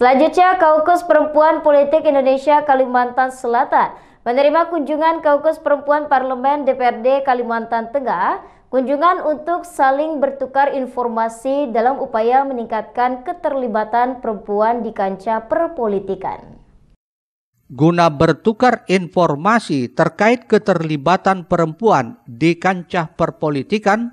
Selanjutnya, Kaukus Perempuan Politik Indonesia Kalimantan Selatan menerima kunjungan Kaukus Perempuan Parlemen DPRD Kalimantan Tengah, kunjungan untuk saling bertukar informasi dalam upaya meningkatkan keterlibatan perempuan di kancah perpolitikan. Guna bertukar informasi terkait keterlibatan perempuan di kancah perpolitikan,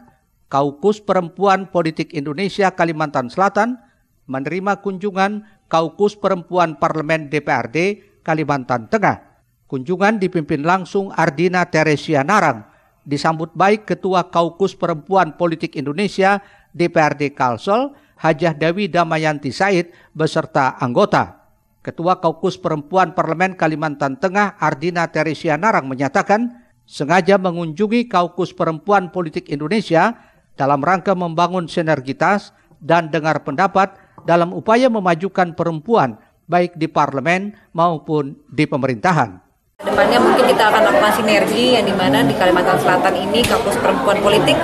Kaukus Perempuan Politik Indonesia Kalimantan Selatan menerima kunjungan kaukus perempuan parlemen DPRD Kalimantan Tengah. Kunjungan dipimpin langsung Ardina Teresia Narang, disambut baik Ketua Kaukus Perempuan Politik Indonesia DPRD Kalsel, Hajah Dewi Damayanti Said beserta anggota. Ketua Kaukus Perempuan Parlemen Kalimantan Tengah Ardina Teresia Narang menyatakan sengaja mengunjungi Kaukus Perempuan Politik Indonesia dalam rangka membangun sinergitas dan dengar pendapat dalam upaya memajukan perempuan baik di parlemen maupun di pemerintahan. Depannya mungkin kita akan lakukan sinergi yang dimana di Kalimantan Selatan ini kampus perempuan politik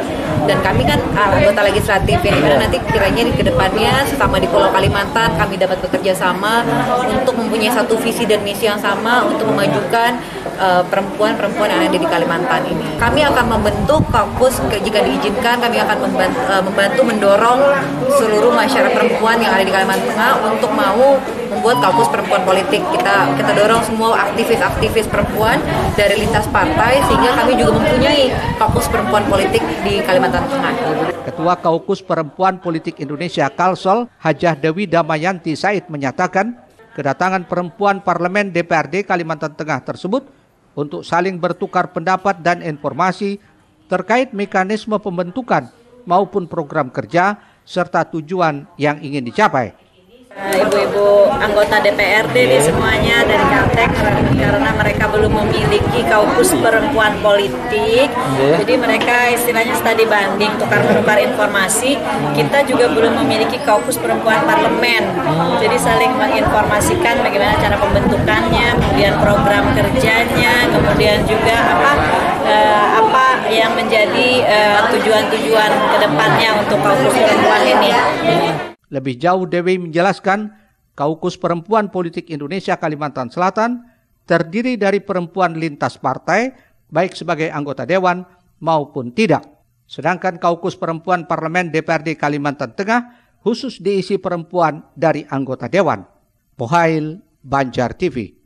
dan kami kan anggota legislatif yang dimana nanti kiranya di kedepannya sesama di Pulau Kalimantan kami dapat bekerja sama untuk mempunyai satu visi dan misi yang sama untuk memajukan eh, perempuan-perempuan uh, yang ada di Kalimantan ini. Kami akan membentuk kampus jika diizinkan kami akan membantu, uh, eh, membantu mendorong seluruh masyarakat perempuan yang ada di Kalimantan Tengah untuk mau membuat kampus perempuan politik kita kita dorong semua aktivis-aktivis perempuan dari lintas partai sehingga kami juga mempunyai kampus perempuan politik di Kalimantan Tengah. Ketua Kaukus Perempuan Politik Indonesia Kalsol Hajah Dewi Damayanti Said menyatakan kedatangan perempuan parlemen DPRD Kalimantan Tengah tersebut untuk saling bertukar pendapat dan informasi terkait mekanisme pembentukan maupun program kerja serta tujuan yang ingin dicapai. Eh, ibu-ibu anggota DPRD di semuanya dari Kaltek karena mereka belum memiliki kaukus perempuan politik, iya. jadi mereka istilahnya studi banding tukar menukar informasi. Kita juga belum memiliki kaukus perempuan parlemen, jadi saling menginformasikan bagaimana cara pembentukannya, kemudian program kerjanya, kemudian juga apa eh, apa yang menjadi tujuan eh, tujuan-tujuan kedepannya untuk kaukus perempuan ini. Lebih jauh Dewi menjelaskan, Kaukus Perempuan Politik Indonesia Kalimantan Selatan terdiri dari perempuan lintas partai, baik sebagai anggota dewan maupun tidak. Sedangkan Kaukus Perempuan Parlemen DPRD Kalimantan Tengah khusus diisi perempuan dari anggota dewan. Pohail Banjar TV